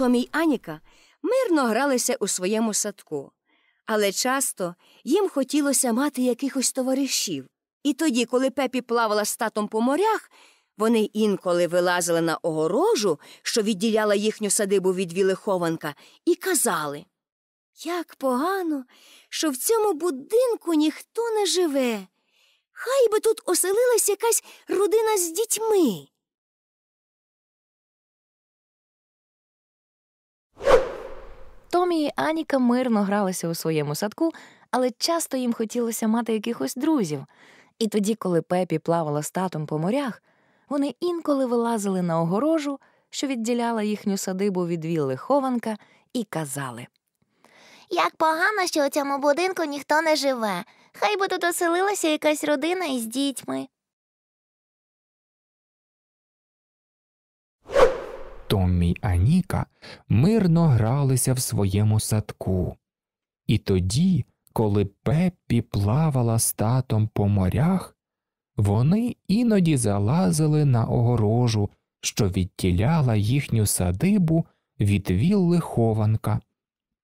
Том і Аніка мирно гралися у своєму садку, але часто їм хотілося мати якихось товаришів. І тоді, коли пепі плавала з татом по морях, вони інколи вилазили на огорожу, що відділяла їхню садибу від Вілихованка, і казали Як погано, що в цьому будинку ніхто не живе. Хай би тут оселилась якась родина з дітьми. Томі і Аніка мирно гралися у своєму садку, але часто їм хотілося мати якихось друзів. І тоді, коли пепі плавала з татом по морях, вони інколи вилазили на огорожу, що відділяла їхню садибу від вілли хованка, і казали: Як погано, що у цьому будинку ніхто не живе. Хай би тут оселилася якась родина із дітьми. Томмі Аніка мирно гралися в своєму садку. І тоді, коли Пеппі плавала з татом по морях, вони іноді залазили на огорожу, що відтіляла їхню садибу від вілли хованка,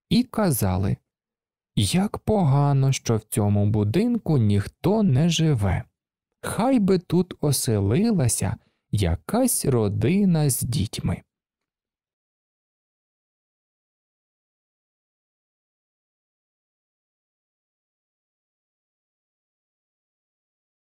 і казали, як погано, що в цьому будинку ніхто не живе. Хай би тут оселилася якась родина з дітьми.